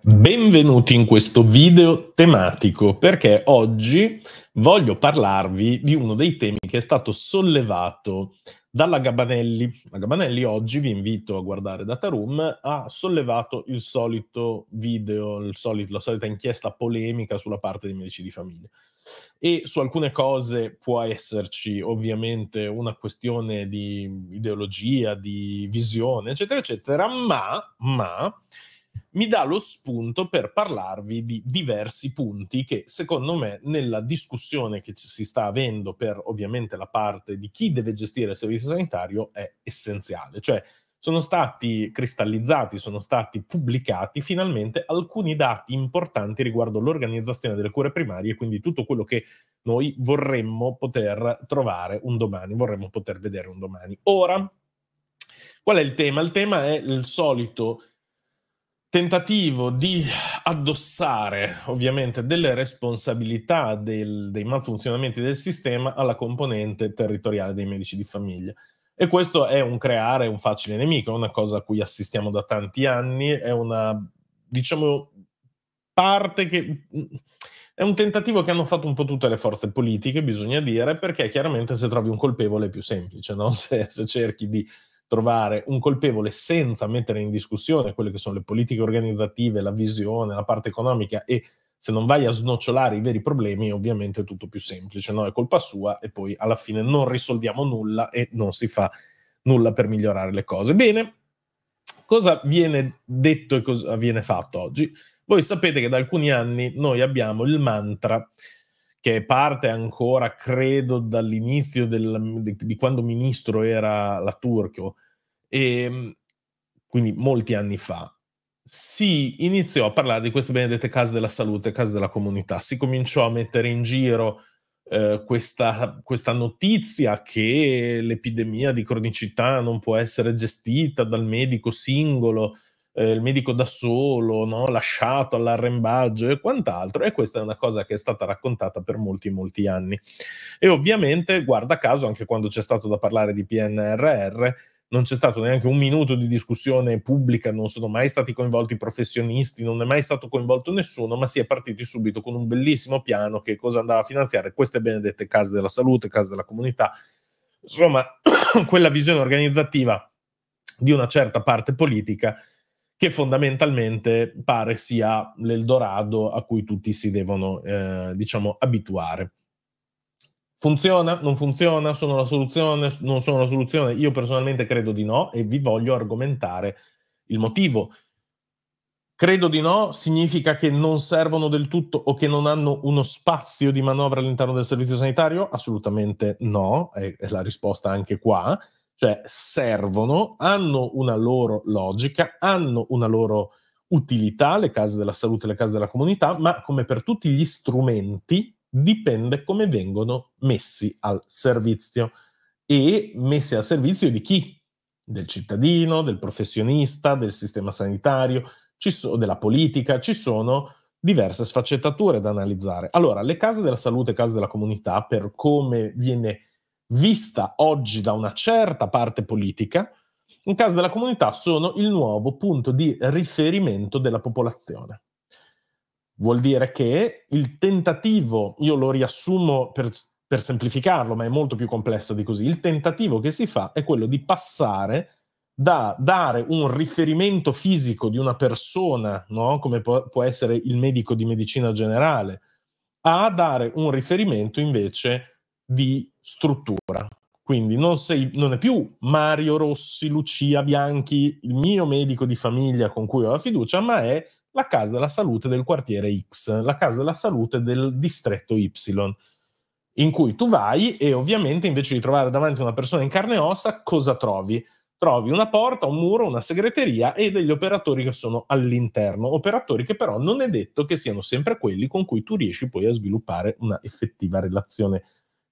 Benvenuti in questo video tematico perché oggi voglio parlarvi di uno dei temi che è stato sollevato dalla Gabanelli. La Gabanelli oggi vi invito a guardare Data Room ha sollevato il solito video, il solito, la solita inchiesta polemica sulla parte dei medici di famiglia. E su alcune cose può esserci ovviamente una questione di ideologia, di visione, eccetera, eccetera, ma, ma mi dà lo spunto per parlarvi di diversi punti che secondo me nella discussione che ci si sta avendo per ovviamente la parte di chi deve gestire il servizio sanitario è essenziale, cioè sono stati cristallizzati, sono stati pubblicati finalmente alcuni dati importanti riguardo l'organizzazione delle cure primarie, quindi tutto quello che noi vorremmo poter trovare un domani, vorremmo poter vedere un domani. Ora, qual è il tema? Il tema è il solito tentativo di addossare ovviamente delle responsabilità del, dei malfunzionamenti del sistema alla componente territoriale dei medici di famiglia. E questo è un creare un facile nemico, è una cosa a cui assistiamo da tanti anni, è una, diciamo, parte che... È un tentativo che hanno fatto un po' tutte le forze politiche, bisogna dire, perché chiaramente se trovi un colpevole è più semplice, no? se, se cerchi di trovare un colpevole senza mettere in discussione quelle che sono le politiche organizzative, la visione, la parte economica e se non vai a snocciolare i veri problemi, ovviamente è tutto più semplice, no? È colpa sua e poi alla fine non risolviamo nulla e non si fa nulla per migliorare le cose. Bene, cosa viene detto e cosa viene fatto oggi? Voi sapete che da alcuni anni noi abbiamo il mantra che parte ancora, credo, dall'inizio del, di, di, quando ministro era la Turchio, e, ehm, quindi molti anni fa, si iniziò a parlare di queste benedette case della salute, case della comunità, si cominciò a mettere in giro eh, questa, questa notizia che l'epidemia di cronicità non può essere gestita dal medico singolo, eh, il medico da solo, no? lasciato all'arrembaggio e quant'altro. E questa è una cosa che è stata raccontata per molti, molti anni. E ovviamente, guarda caso, anche quando c'è stato da parlare di PNRR, non c'è stato neanche un minuto di discussione pubblica, non sono mai stati coinvolti professionisti, non è mai stato coinvolto nessuno, ma si è partiti subito con un bellissimo piano che cosa andava a finanziare queste benedette case della salute, case della comunità. Insomma, quella visione organizzativa di una certa parte politica che fondamentalmente pare sia l'Eldorado a cui tutti si devono, eh, diciamo, abituare. Funziona? Non funziona? Sono la soluzione? Non sono la soluzione? Io personalmente credo di no e vi voglio argomentare il motivo. Credo di no significa che non servono del tutto o che non hanno uno spazio di manovra all'interno del servizio sanitario? Assolutamente no, è, la risposta anche qua cioè servono, hanno una loro logica, hanno una loro utilità, le case della salute e le case della comunità, ma come per tutti gli strumenti dipende come vengono messi al servizio e messi al servizio di chi? Del cittadino, del professionista, del sistema sanitario, so- della politica, ci sono diverse sfaccettature da analizzare. Allora, le case della salute e case della comunità, per come viene vista oggi da una certa parte politica, in caso della comunità sono il nuovo punto di riferimento della popolazione. Vuol dire che il tentativo, io lo riassumo per, per semplificarlo, ma è molto più complessa di così, il tentativo che si fa è quello di passare da dare un riferimento fisico di una persona, no? come può, può essere il medico di medicina generale, a dare un riferimento invece di struttura. Quindi non, sei, non è più Mario Rossi, Lucia Bianchi, il mio medico di famiglia con cui ho la fiducia, ma è la casa della salute del quartiere X, la casa della salute del distretto Y, in cui tu vai e ovviamente invece di trovare davanti una persona in carne e ossa, cosa trovi? Trovi una porta, un muro, una segreteria e degli operatori che sono all'interno, operatori che però non è detto che siano sempre quelli con cui tu riesci poi a sviluppare una effettiva relazione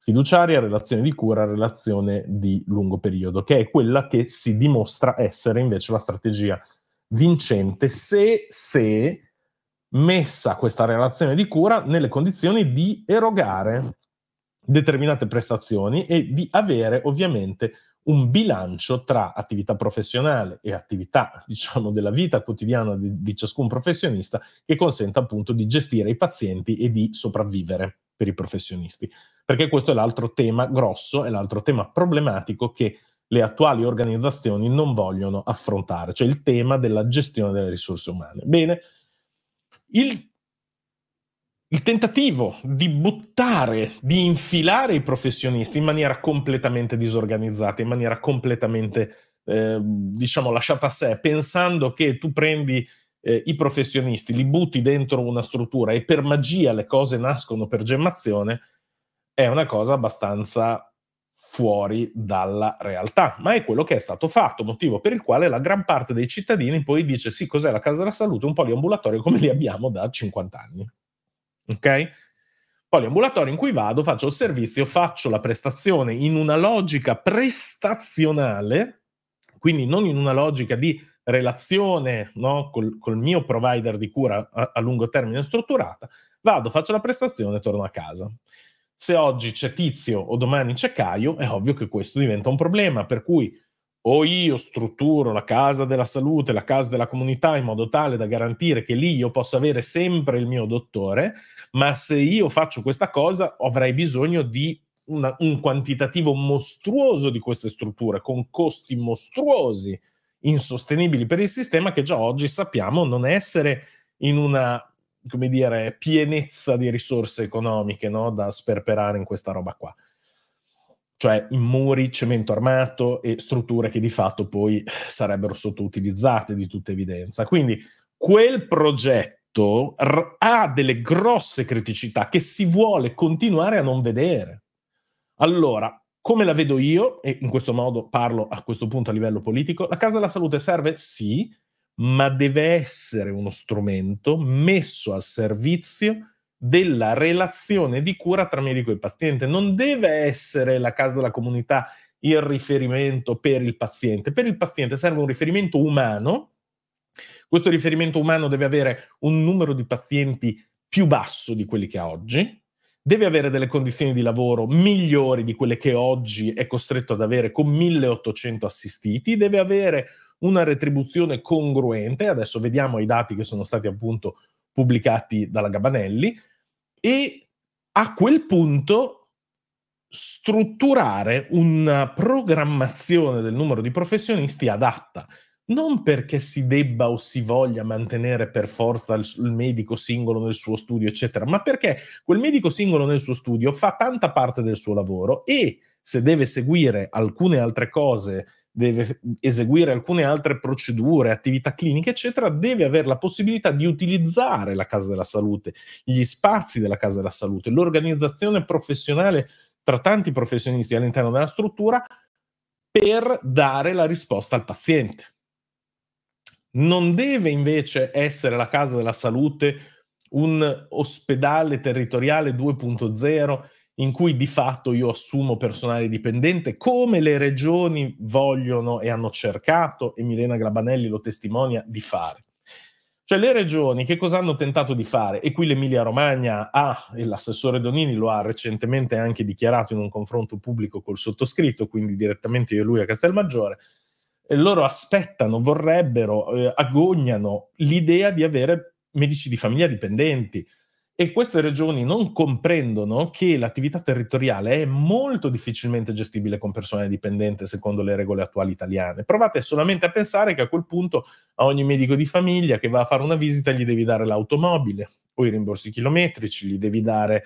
fiduciaria, relazione di cura, relazione di lungo periodo, che è quella che si dimostra essere invece la strategia vincente se, se messa questa relazione di cura nelle condizioni di erogare determinate prestazioni e di avere ovviamente un bilancio tra attività professionale e attività, diciamo, della vita quotidiana di, di ciascun professionista che consenta appunto di gestire i pazienti e di sopravvivere per i professionisti, perché questo è l'altro tema grosso, è l'altro tema problematico che le attuali organizzazioni non vogliono affrontare, cioè il tema della gestione delle risorse umane. Bene, il, il tentativo di buttare, di infilare i professionisti in maniera completamente disorganizzata, in maniera completamente, eh, diciamo, lasciata a sé, pensando che tu prendi eh, i professionisti, li butti dentro una struttura e per magia le cose nascono per gemmazione, è una cosa abbastanza fuori dalla realtà, ma è quello che è stato fatto, motivo per il quale la gran parte dei cittadini poi dice sì, cos'è la casa della salute? Un poliambulatorio come li abbiamo da 50 anni. Ok? Poliambulatorio in cui vado, faccio il servizio, faccio la prestazione in una logica prestazionale, quindi non in una logica di relazione no, col, col, mio provider di cura a, a lungo termine strutturata, vado, faccio la prestazione e torno a casa. Se oggi c'è Tizio o domani c'è Caio, è ovvio che questo diventa un problema, per cui o io strutturo la casa della salute, la casa della comunità in modo tale da garantire che lì io possa avere sempre il mio dottore, ma se io faccio questa cosa avrei bisogno di una, un quantitativo mostruoso di queste strutture, con costi mostruosi insostenibili per il sistema che già oggi sappiamo non essere in una come dire, pienezza di risorse economiche no? da sperperare in questa roba qua. Cioè in muri, cemento armato e strutture che di fatto poi sarebbero sottoutilizzate di tutta evidenza. Quindi quel progetto r- ha delle grosse criticità che si vuole continuare a non vedere. Allora, come la vedo io, e in questo modo parlo a questo punto a livello politico, la Casa della Salute serve sì, ma deve essere uno strumento messo al servizio della relazione di cura tra medico e paziente. Non deve essere la Casa della Comunità il riferimento per il paziente. Per il paziente serve un riferimento umano. Questo riferimento umano deve avere un numero di pazienti più basso di quelli che ha oggi, deve avere delle condizioni di lavoro migliori di quelle che oggi è costretto ad avere con 1800 assistiti, deve avere una retribuzione congruente, adesso vediamo i dati che sono stati appunto pubblicati dalla Gabanelli, e a quel punto strutturare una programmazione del numero di professionisti adatta non perché si debba o si voglia mantenere per forza il, il, medico singolo nel suo studio, eccetera, ma perché quel medico singolo nel suo studio fa tanta parte del suo lavoro e se deve seguire alcune altre cose, deve eseguire alcune altre procedure, attività cliniche, eccetera, deve avere la possibilità di utilizzare la casa della salute, gli spazi della casa della salute, l'organizzazione professionale tra tanti professionisti all'interno della struttura per dare la risposta al paziente. Non deve invece essere la casa della salute un ospedale territoriale 2.0 in cui di fatto io assumo personale dipendente come le regioni vogliono e hanno cercato, e Milena Grabanelli lo testimonia, di fare. Cioè le regioni che cosa hanno tentato di fare? E qui l'Emilia Romagna ha, e l'assessore Donini lo ha recentemente anche dichiarato in un confronto pubblico col sottoscritto, quindi direttamente io e lui a Castelmaggiore, loro aspettano, vorrebbero, eh, agognano l'idea di avere medici di famiglia dipendenti. E queste regioni non comprendono che l'attività territoriale è molto difficilmente gestibile con persone dipendenti secondo le regole attuali italiane. Provate solamente a pensare che a quel punto a ogni medico di famiglia che va a fare una visita gli devi dare l'automobile o i rimborsi chilometrici, gli devi dare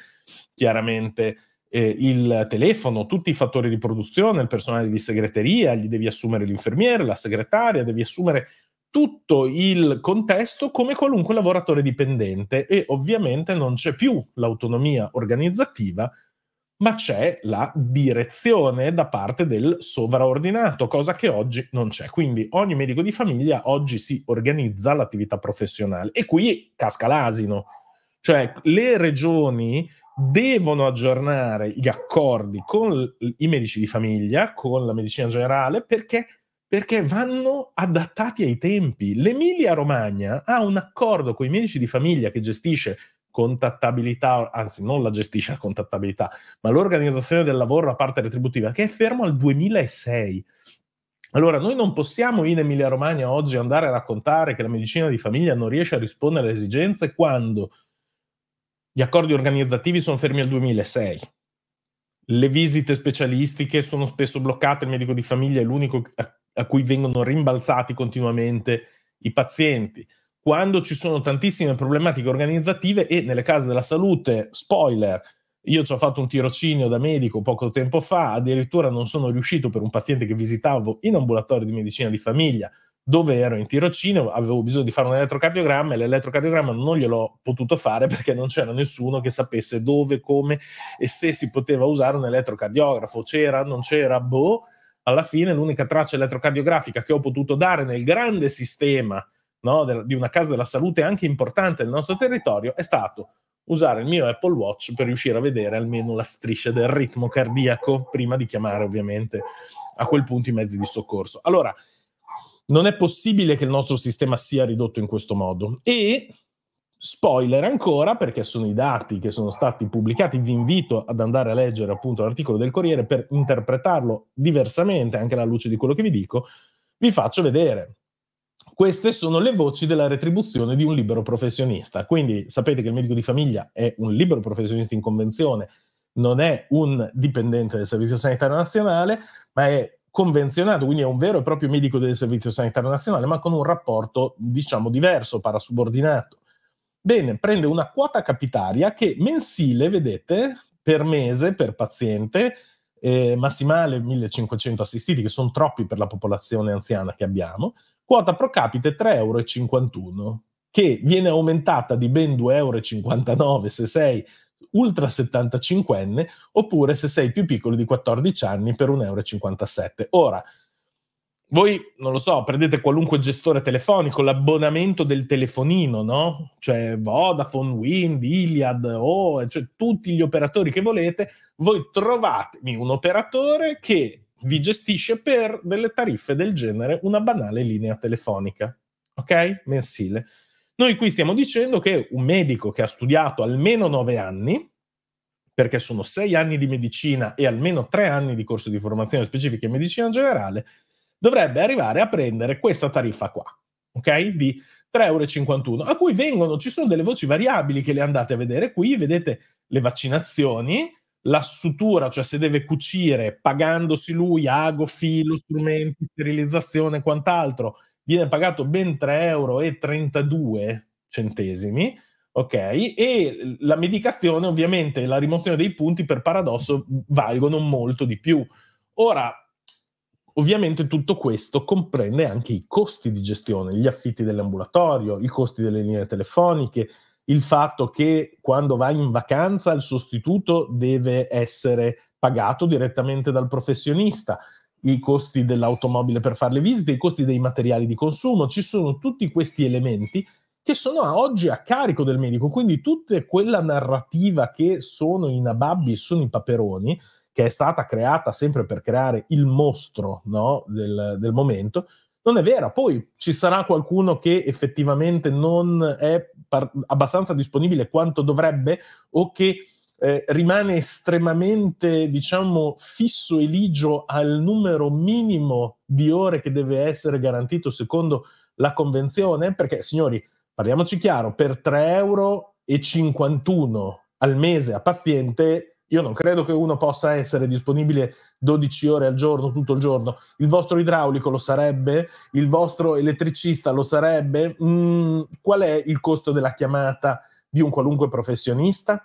chiaramente eh, il telefono, tutti i fattori di produzione, il personale di segreteria, gli devi assumere l'infermiere, la segretaria, devi assumere tutto il contesto come qualunque lavoratore dipendente e ovviamente non c'è più l'autonomia organizzativa, ma c'è la direzione da parte del sovraordinato, cosa che oggi non c'è. Quindi ogni medico di famiglia oggi si organizza l'attività professionale e qui casca l'asino. Cioè le regioni devono aggiornare gli accordi con i medici di famiglia, con la medicina generale, perché, perché vanno adattati ai tempi. L'Emilia Romagna ha un accordo con i medici di famiglia che gestisce contattabilità, anzi non la gestisce la contattabilità, ma l'organizzazione del lavoro a parte retributiva, che è fermo al 2006. Allora, noi non possiamo in Emilia Romagna oggi andare a raccontare che la medicina di famiglia non riesce a rispondere alle esigenze quando gli accordi organizzativi sono fermi al 2006. Le visite specialistiche sono spesso bloccate, il medico di famiglia è l'unico a cui vengono rimbalzati continuamente i pazienti. Quando ci sono tantissime problematiche organizzative e nelle case della salute, spoiler, io ci ho fatto un tirocinio da medico poco tempo fa, addirittura non sono riuscito per un paziente che visitavo in ambulatorio di medicina di famiglia dove ero in tirocinio, avevo bisogno di fare un elettrocardiogramma e l'elettrocardiogramma non gliel'ho potuto fare perché non c'era nessuno che sapesse dove, come e se si poteva usare un elettrocardiografo. C'era, non c'era, boh. Alla fine l'unica traccia elettrocardiografica che ho potuto dare nel grande sistema no, di una casa della salute anche importante del nostro territorio è stato usare il mio Apple Watch per riuscire a vedere almeno la striscia del ritmo cardiaco prima di chiamare ovviamente a quel punto i mezzi di soccorso. Allora, non è possibile che il nostro sistema sia ridotto in questo modo. E spoiler ancora, perché sono i dati che sono stati pubblicati, vi invito ad andare a leggere appunto l'articolo del Corriere per interpretarlo diversamente anche alla luce di quello che vi dico, vi faccio vedere. Queste sono le voci della retribuzione di un libero professionista. Quindi sapete che il medico di famiglia è un libero professionista in convenzione, non è un dipendente del Servizio Sanitario Nazionale, ma è convenzionato, quindi è un vero e proprio medico del Servizio Sanitario Nazionale, ma con un rapporto, diciamo, diverso, parasubordinato. Bene, prende una quota capitaria che mensile, vedete, per mese, per paziente, eh, massimale 1500 assistiti, che sono troppi per la popolazione anziana che abbiamo, quota pro capite 3,51 euro, che viene aumentata di ben 2,59 euro se sei ultra 75enne oppure se sei più piccolo di 14 anni per 1,57 euro. Ora, voi, non lo so, prendete qualunque gestore telefonico, l'abbonamento del telefonino, no? Cioè Vodafone, Wind, Iliad, oh, cioè tutti gli operatori che volete, voi trovatemi un operatore che vi gestisce per delle tariffe del genere una banale linea telefonica, ok? Mensile. Noi qui stiamo dicendo che un medico che ha studiato almeno nove anni, perché sono sei anni di medicina e almeno tre anni di corso di formazione specifica in medicina generale, dovrebbe arrivare a prendere questa tariffa qua, ok? Di 3,51 euro, a cui vengono, ci sono delle voci variabili che le andate a vedere qui, vedete le vaccinazioni, la sutura, cioè se deve cucire pagandosi lui ago, filo, strumenti, sterilizzazione e quant'altro, viene pagato ben 3,32 euro, centesimi, ok? E la medicazione, ovviamente, la rimozione dei punti per paradosso valgono molto di più. Ora, ovviamente tutto questo comprende anche i costi di gestione, gli affitti dell'ambulatorio, i costi delle linee telefoniche, il fatto che quando vai in vacanza il sostituto deve essere pagato direttamente dal professionista i costi dell'automobile per fare le visite, i costi dei materiali di consumo, ci sono tutti questi elementi che sono oggi a carico del medico, quindi tutta quella narrativa che sono i nababbi, sono i paperoni, che è stata creata sempre per creare il mostro no, del, del momento, non è vera. Poi ci sarà qualcuno che effettivamente non è par- abbastanza disponibile quanto dovrebbe o che eh, rimane estremamente, diciamo, fisso e ligio al numero minimo di ore che deve essere garantito secondo la convenzione? Perché, signori, parliamoci chiaro, per 3,51 euro al mese a paziente io non credo che uno possa essere disponibile 12 ore al giorno, tutto il giorno. Il vostro idraulico lo sarebbe? Il vostro elettricista lo sarebbe? Mm, qual è il costo della chiamata di un qualunque professionista?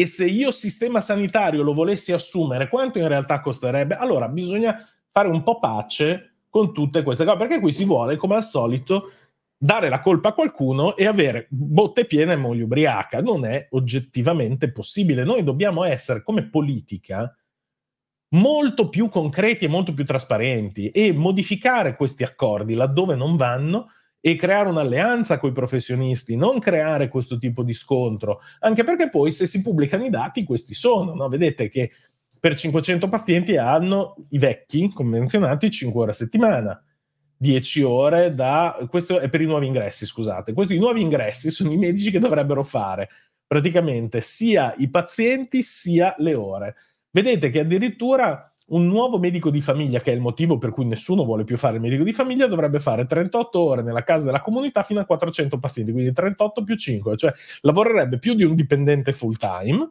e se io sistema sanitario lo volessi assumere, quanto in realtà costerebbe? Allora bisogna fare un po' pace con tutte queste cose, perché qui si vuole, come al solito, dare la colpa a qualcuno e avere botte piena e moglie ubriaca. Non è oggettivamente possibile. Noi dobbiamo essere, come politica, molto più concreti e molto più trasparenti e modificare questi accordi laddove non vanno e creare un'alleanza con i professionisti, non creare questo tipo di scontro, anche perché poi se si pubblicano i dati questi sono, no? vedete che per 500 pazienti hanno i vecchi convenzionati 5 ore a settimana. 10 ore da questo è per i nuovi ingressi, scusate. Questi i nuovi ingressi sono i medici che dovrebbero fare praticamente sia i pazienti sia le ore. Vedete che addirittura un nuovo medico di famiglia, che è il motivo per cui nessuno vuole più fare il medico di famiglia, dovrebbe fare 38 ore nella casa della comunità fino a 400 pazienti, quindi 38 più 5, cioè lavorerebbe più di un dipendente full time,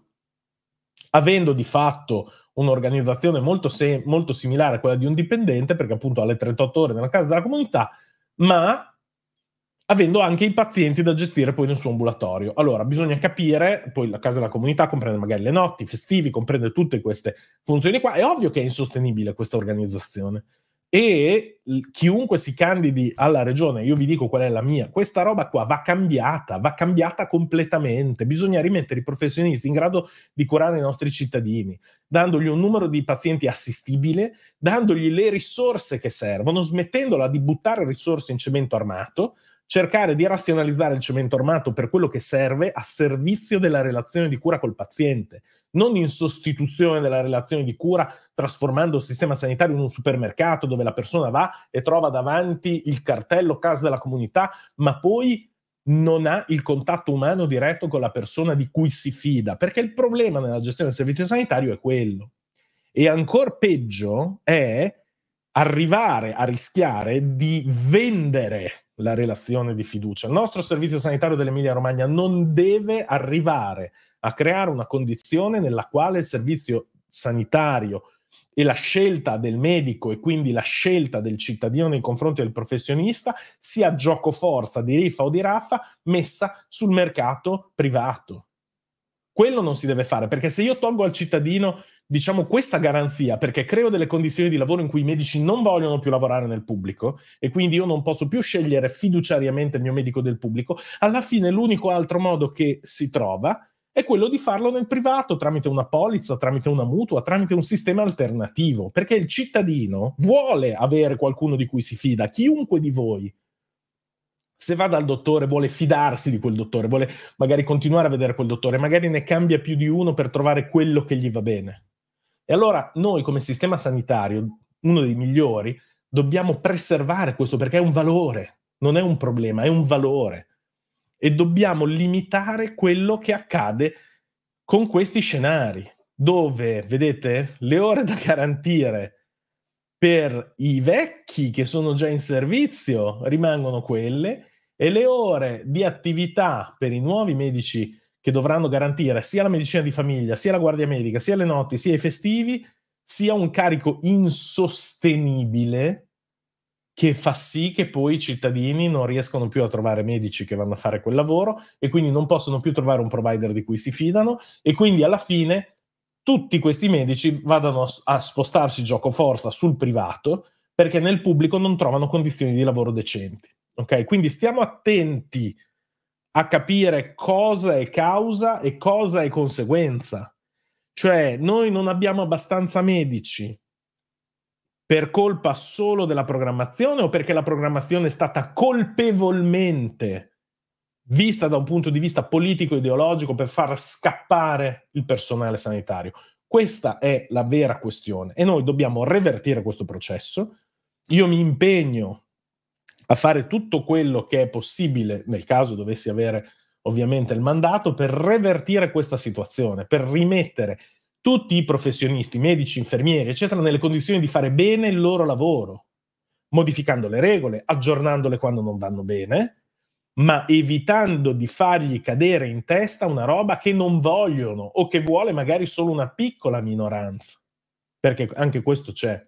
avendo di fatto un'organizzazione molto, se- molto similare a quella di un dipendente, perché appunto ha le 38 ore nella casa della comunità, ma avendo anche i pazienti da gestire poi nel suo ambulatorio. Allora, bisogna capire, poi la casa della comunità comprende magari le notti, i festivi, comprende tutte queste funzioni qua. È ovvio che è insostenibile questa organizzazione. E chiunque si candidi alla regione, io vi dico qual è la mia, questa roba qua va cambiata, va cambiata completamente. Bisogna rimettere i professionisti in grado di curare i nostri cittadini, dandogli un numero di pazienti assistibile, dandogli le risorse che servono, smettendola di buttare risorse in cemento armato, cercare di razionalizzare il cemento armato per quello che serve a servizio della relazione di cura col paziente, non in sostituzione della relazione di cura trasformando il sistema sanitario in un supermercato dove la persona va e trova davanti il cartello casa della comunità, ma poi non ha il contatto umano diretto con la persona di cui si fida, perché il problema nella gestione del servizio sanitario è quello. E ancora peggio è arrivare a rischiare di vendere la relazione di fiducia. Il nostro servizio sanitario dell'Emilia Romagna non deve arrivare a creare una condizione nella quale il servizio sanitario e la scelta del medico e quindi la scelta del cittadino nei confronti del professionista sia gioco forza di rifa o di raffa messa sul mercato privato. Quello non si deve fare perché se io tolgo al cittadino diciamo, questa garanzia, perché creo delle condizioni di lavoro in cui i medici non vogliono più lavorare nel pubblico e quindi io non posso più scegliere fiduciariamente il mio medico del pubblico, alla fine l'unico altro modo che si trova è quello di farlo nel privato tramite una polizza, tramite una mutua, tramite un sistema alternativo, perché il cittadino vuole avere qualcuno di cui si fida, chiunque di voi se va dal dottore vuole fidarsi di quel dottore, vuole magari continuare a vedere quel dottore, magari ne cambia più di uno per trovare quello che gli va bene. E allora noi come sistema sanitario, uno dei migliori, dobbiamo preservare questo perché è un valore, non è un problema, è un valore. E dobbiamo limitare quello che accade con questi scenari, dove, vedete, le ore da garantire per i vecchi che sono già in servizio rimangono quelle e le ore di attività per i nuovi medici che dovranno garantire sia la medicina di famiglia, sia la guardia medica, sia le notti, sia i festivi, sia un carico insostenibile che fa sì che poi i cittadini non riescano più a trovare medici che vanno a fare quel lavoro e quindi non possono più trovare un provider di cui si fidano e quindi alla fine tutti questi medici vadano a spostarsi gioco forza sul privato perché nel pubblico non trovano condizioni di lavoro decenti. Ok? Quindi stiamo attenti a capire cosa è causa e cosa è conseguenza. Cioè, noi non abbiamo abbastanza medici per colpa solo della programmazione o perché la programmazione è stata colpevolmente vista da un punto di vista politico-ideologico per far scappare il personale sanitario. Questa è la vera questione e noi dobbiamo revertire questo processo. Io mi impegno a fare tutto quello che è possibile nel caso dovessi avere ovviamente il mandato per revertire questa situazione, per rimettere tutti i professionisti, medici, infermieri, eccetera, nelle condizioni di fare bene il loro lavoro, modificando le regole, aggiornandole quando non vanno bene, ma evitando di fargli cadere in testa una roba che non vogliono o che vuole magari solo una piccola minoranza, perché anche questo c'è,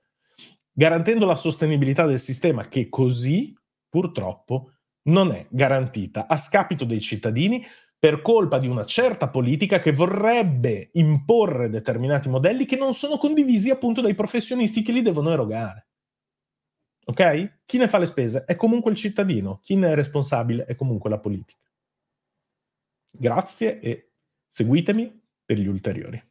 garantendo la sostenibilità del sistema che così purtroppo, non è garantita a scapito dei cittadini per colpa di una certa politica che vorrebbe imporre determinati modelli che non sono condivisi appunto dai professionisti che li devono erogare. Ok? Chi ne fa le spese è comunque il cittadino, chi ne è responsabile è comunque la politica. Grazie e seguitemi per gli ulteriori.